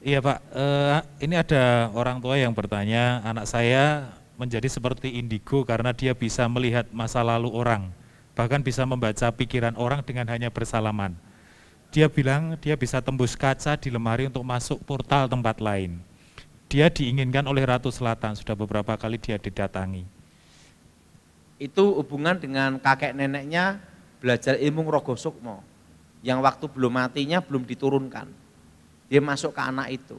Iya Pak, uh, ini ada orang tua yang bertanya, anak saya menjadi seperti indigo karena dia bisa melihat masa lalu orang, bahkan bisa membaca pikiran orang dengan hanya bersalaman. Dia bilang dia bisa tembus kaca di lemari untuk masuk portal tempat lain. Dia diinginkan oleh Ratu Selatan, sudah beberapa kali dia didatangi. Itu hubungan dengan kakek neneknya belajar ilmu Rogosukmo yang waktu belum matinya belum diturunkan dia masuk ke anak itu.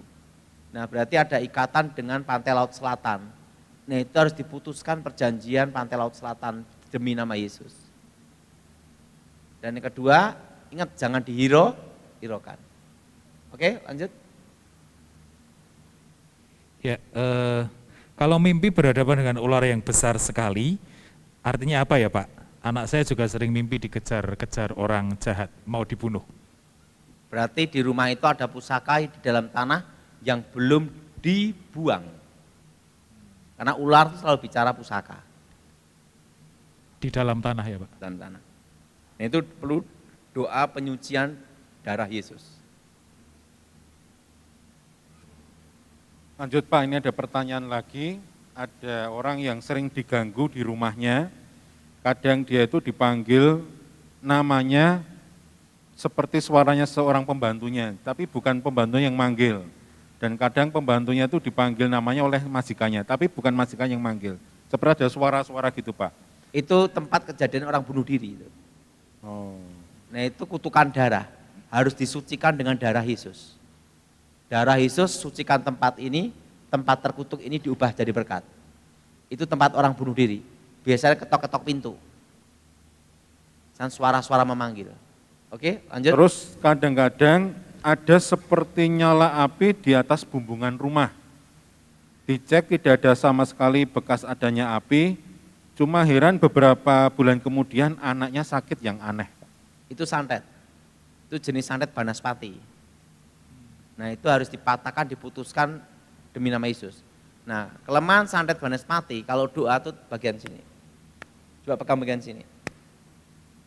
Nah berarti ada ikatan dengan pantai laut selatan. Nah itu harus diputuskan perjanjian pantai laut selatan demi nama Yesus. Dan yang kedua, ingat jangan dihiro, hirokan. Oke lanjut. Ya, eh, kalau mimpi berhadapan dengan ular yang besar sekali, artinya apa ya Pak? Anak saya juga sering mimpi dikejar-kejar orang jahat, mau dibunuh. Berarti di rumah itu ada pusaka di dalam tanah yang belum dibuang. Karena ular itu selalu bicara pusaka. Di dalam tanah ya Pak? Dalam tanah. Nah, itu perlu doa penyucian darah Yesus. Lanjut Pak, ini ada pertanyaan lagi. Ada orang yang sering diganggu di rumahnya, kadang dia itu dipanggil namanya seperti suaranya seorang pembantunya, tapi bukan pembantu yang manggil. Dan kadang pembantunya itu dipanggil namanya oleh majikannya, tapi bukan majikan yang manggil. Seperti ada suara-suara gitu Pak. Itu tempat kejadian orang bunuh diri. Itu. Oh. Nah itu kutukan darah, harus disucikan dengan darah Yesus. Darah Yesus sucikan tempat ini, tempat terkutuk ini diubah jadi berkat. Itu tempat orang bunuh diri. Biasanya ketok-ketok pintu. Dan suara-suara memanggil. Oke, lanjut. Terus kadang-kadang ada seperti nyala api di atas bumbungan rumah. Dicek tidak ada sama sekali bekas adanya api, cuma heran beberapa bulan kemudian anaknya sakit yang aneh. Itu santet, itu jenis santet banaspati. Nah itu harus dipatahkan, diputuskan demi nama Yesus. Nah kelemahan santet banaspati kalau doa tuh bagian sini. Coba pegang bagian sini.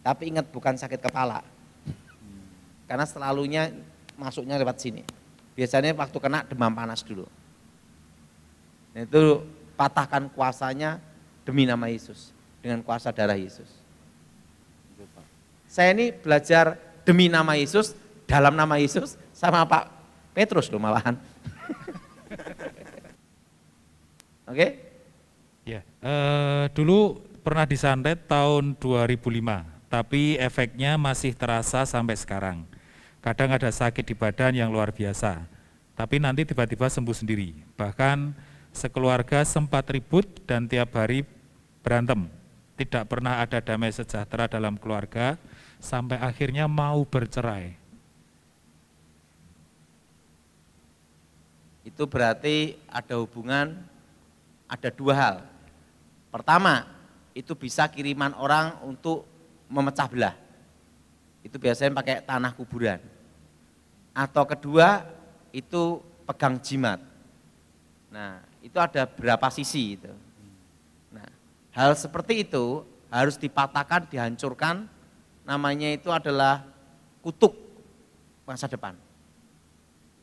Tapi ingat bukan sakit kepala, karena selalunya masuknya lewat sini. Biasanya waktu kena demam panas dulu. Itu patahkan kuasanya demi nama Yesus. Dengan kuasa darah Yesus. Saya ini belajar demi nama Yesus, dalam nama Yesus, sama Pak Petrus loh malahan. Oke? okay? Ya, uh, dulu pernah disantet tahun 2005, tapi efeknya masih terasa sampai sekarang. Kadang ada sakit di badan yang luar biasa, tapi nanti tiba-tiba sembuh sendiri. Bahkan sekeluarga sempat ribut dan tiap hari berantem. Tidak pernah ada damai sejahtera dalam keluarga sampai akhirnya mau bercerai. Itu berarti ada hubungan, ada dua hal. Pertama, itu bisa kiriman orang untuk memecah belah itu biasanya pakai tanah kuburan. Atau kedua itu pegang jimat. Nah, itu ada berapa sisi itu. Nah, hal seperti itu harus dipatahkan, dihancurkan. Namanya itu adalah kutuk masa depan.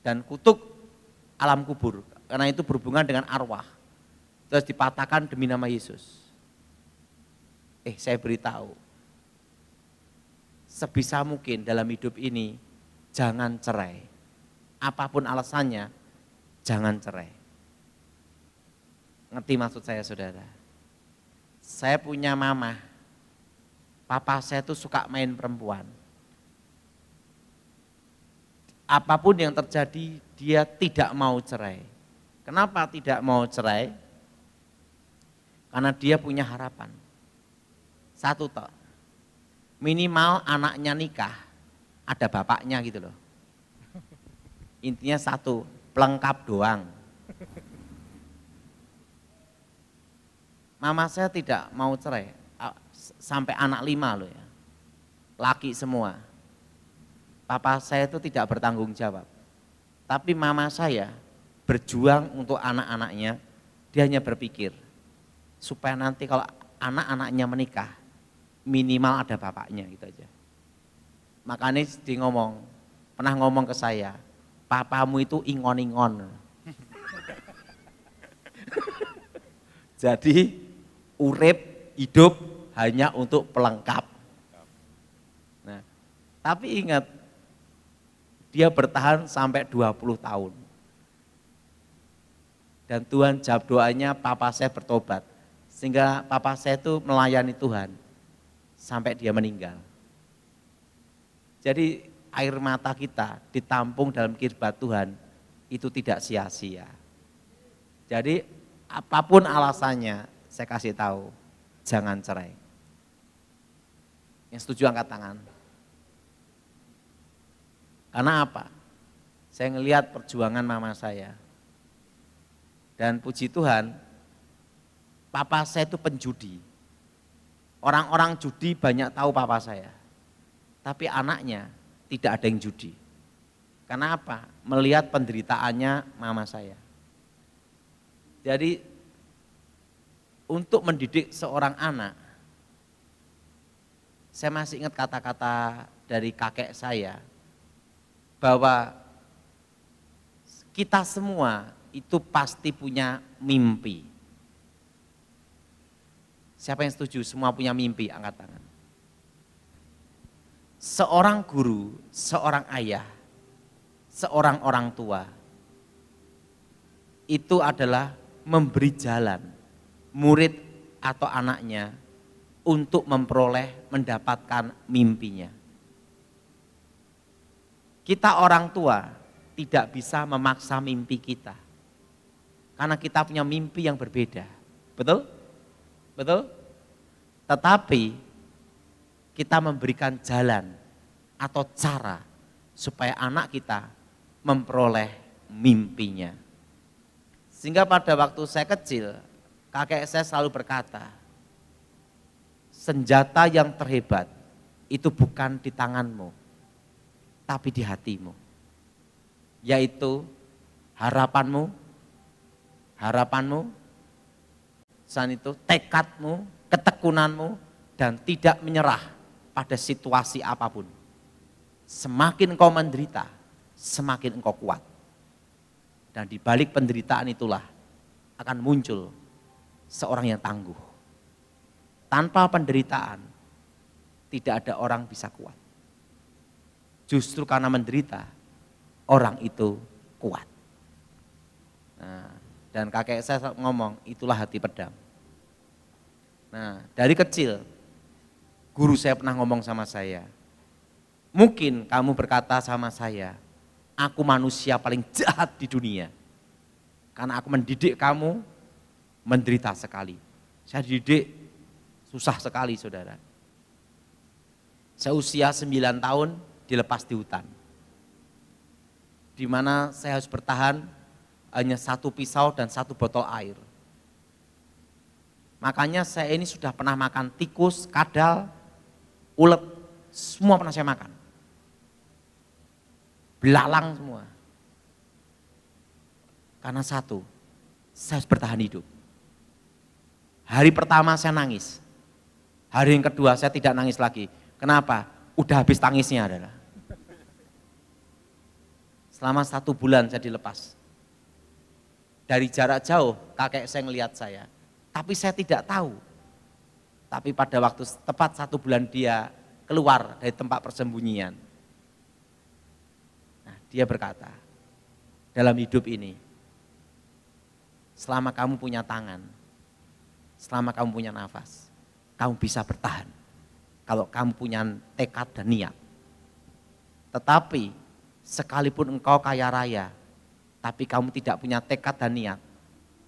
Dan kutuk alam kubur karena itu berhubungan dengan arwah. Terus dipatahkan demi nama Yesus. Eh, saya beritahu, sebisa mungkin dalam hidup ini jangan cerai. Apapun alasannya, jangan cerai. Ngerti maksud saya saudara? Saya punya mama, papa saya tuh suka main perempuan. Apapun yang terjadi, dia tidak mau cerai. Kenapa tidak mau cerai? Karena dia punya harapan. Satu tok, minimal anaknya nikah ada bapaknya gitu loh. Intinya satu, pelengkap doang. Mama saya tidak mau cerai sampai anak lima loh ya. Laki semua. Papa saya itu tidak bertanggung jawab. Tapi mama saya berjuang untuk anak-anaknya, dia hanya berpikir supaya nanti kalau anak-anaknya menikah, minimal ada bapaknya gitu aja. Makanya di ngomong, pernah ngomong ke saya, papamu itu ingon-ingon. Jadi urip hidup hanya untuk pelengkap. Nah, tapi ingat dia bertahan sampai 20 tahun. Dan Tuhan jawab doanya, papa saya bertobat. Sehingga papa saya itu melayani Tuhan sampai dia meninggal. Jadi air mata kita ditampung dalam kirbat Tuhan itu tidak sia-sia. Jadi apapun alasannya saya kasih tahu, jangan cerai. Yang setuju angkat tangan. Karena apa? Saya ngelihat perjuangan mama saya. Dan puji Tuhan, papa saya itu penjudi. Orang-orang judi banyak tahu papa saya. Tapi anaknya tidak ada yang judi. Kenapa? Melihat penderitaannya mama saya. Jadi untuk mendidik seorang anak, saya masih ingat kata-kata dari kakek saya bahwa kita semua itu pasti punya mimpi. Siapa yang setuju semua punya mimpi? Angkat tangan. Seorang guru, seorang ayah, seorang orang tua itu adalah memberi jalan murid atau anaknya untuk memperoleh mendapatkan mimpinya. Kita orang tua tidak bisa memaksa mimpi kita. Karena kita punya mimpi yang berbeda. Betul? Betul? Tetapi kita memberikan jalan atau cara supaya anak kita memperoleh mimpinya. Sehingga pada waktu saya kecil, kakek saya selalu berkata, senjata yang terhebat itu bukan di tanganmu, tapi di hatimu. Yaitu harapanmu, harapanmu saat itu tekadmu, ketekunanmu, dan tidak menyerah pada situasi apapun. Semakin engkau menderita, semakin engkau kuat. Dan di balik penderitaan itulah akan muncul seorang yang tangguh. Tanpa penderitaan, tidak ada orang bisa kuat. Justru karena menderita, orang itu kuat. Nah, dan kakek saya ngomong, itulah hati pedang. Nah, dari kecil guru saya pernah ngomong sama saya, mungkin kamu berkata sama saya, aku manusia paling jahat di dunia. Karena aku mendidik kamu menderita sekali. Saya dididik susah sekali saudara. Saya usia 9 tahun dilepas di hutan. Di mana saya harus bertahan hanya satu pisau dan satu botol air. Makanya saya ini sudah pernah makan tikus, kadal, ulet, semua pernah saya makan. Belalang semua. Karena satu, saya harus bertahan hidup. Hari pertama saya nangis. Hari yang kedua saya tidak nangis lagi. Kenapa? Udah habis tangisnya adalah. Selama satu bulan saya dilepas. Dari jarak jauh kakek saya melihat saya. Tapi saya tidak tahu. Tapi pada waktu tepat satu bulan dia keluar dari tempat persembunyian. Nah, dia berkata, dalam hidup ini, selama kamu punya tangan, selama kamu punya nafas, kamu bisa bertahan. Kalau kamu punya tekad dan niat. Tetapi sekalipun engkau kaya raya, tapi kamu tidak punya tekad dan niat,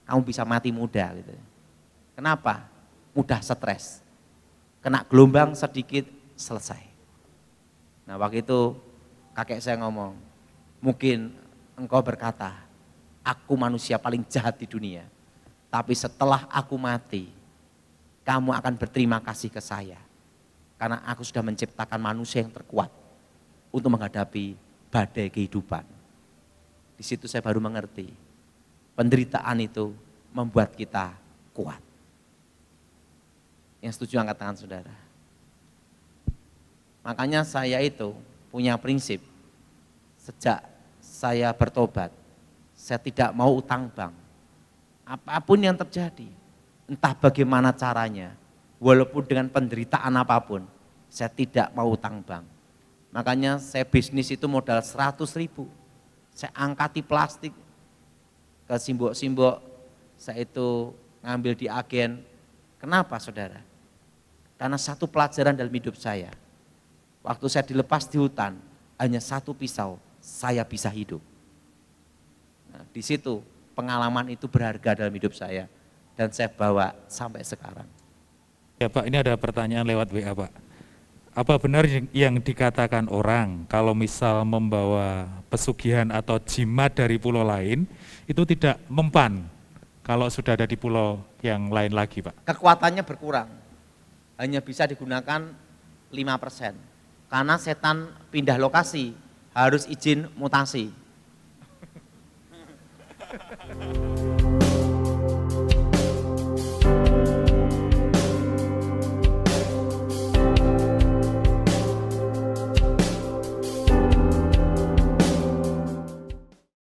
kamu bisa mati muda gitu. Kenapa? Mudah stres. Kena gelombang sedikit selesai. Nah, waktu itu kakek saya ngomong, mungkin engkau berkata, aku manusia paling jahat di dunia. Tapi setelah aku mati, kamu akan berterima kasih ke saya. Karena aku sudah menciptakan manusia yang terkuat untuk menghadapi badai kehidupan. Di situ saya baru mengerti. Penderitaan itu membuat kita kuat. Yang setuju angkat tangan saudara. Makanya saya itu punya prinsip. Sejak saya bertobat, saya tidak mau utang bank. Apapun yang terjadi, entah bagaimana caranya, walaupun dengan penderitaan apapun, saya tidak mau utang bank. Makanya saya bisnis itu modal 100 ribu. Saya angkati plastik ke simbok-simbok, saya itu ngambil di agen. Kenapa saudara? Karena satu pelajaran dalam hidup saya. Waktu saya dilepas di hutan, hanya satu pisau, saya bisa hidup. Nah, di situ pengalaman itu berharga dalam hidup saya dan saya bawa sampai sekarang. Ya Pak, ini ada pertanyaan lewat WA Pak. Apa benar yang dikatakan orang kalau misal membawa pesugihan atau jimat dari pulau lain itu tidak mempan kalau sudah ada di pulau yang lain lagi, Pak? Kekuatannya berkurang. Hanya bisa digunakan 5%. Karena setan pindah lokasi harus izin mutasi.